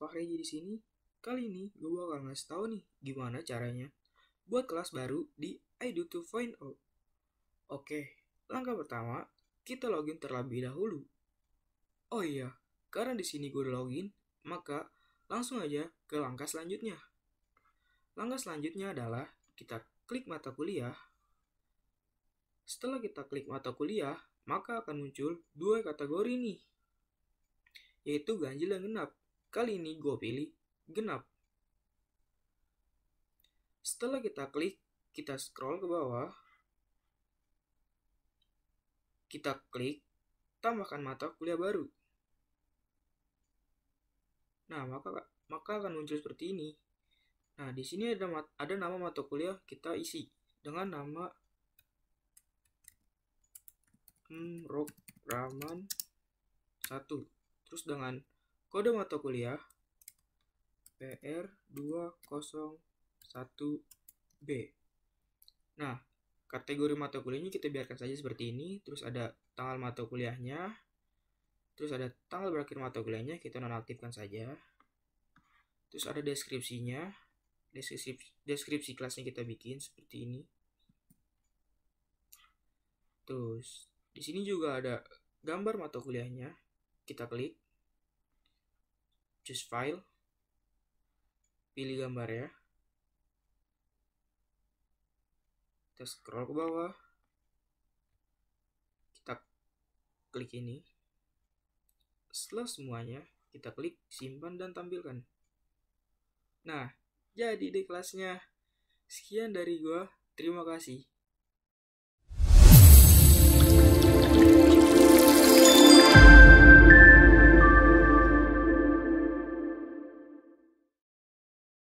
pakai di sini. Kali ini gue bakal ngasih tau nih gimana caranya buat kelas baru di to find out. Oke, langkah pertama kita login terlebih dahulu. Oh iya, karena di sini gue udah login, maka langsung aja ke langkah selanjutnya. Langkah selanjutnya adalah kita klik mata kuliah. Setelah kita klik mata kuliah, maka akan muncul dua kategori nih, yaitu ganjil dan genap. Kali ini gue pilih genap. Setelah kita klik, kita scroll ke bawah. Kita klik tambahkan mata kuliah baru. Nah, maka maka akan muncul seperti ini. Nah, di sini ada ada nama mata kuliah kita isi dengan nama hmm, Rok Raman 1. Terus dengan Kode mata kuliah PR201B. Nah, kategori mata kuliahnya kita biarkan saja seperti ini, terus ada tanggal mata kuliahnya, terus ada tanggal berakhir mata kuliahnya, kita nonaktifkan saja. Terus ada deskripsinya, deskripsi, deskripsi kelasnya kita bikin seperti ini. Terus, di sini juga ada gambar mata kuliahnya, kita klik choose file pilih gambar ya kita scroll ke bawah kita klik ini setelah semuanya kita klik simpan dan tampilkan nah jadi deh kelasnya sekian dari gua terima kasih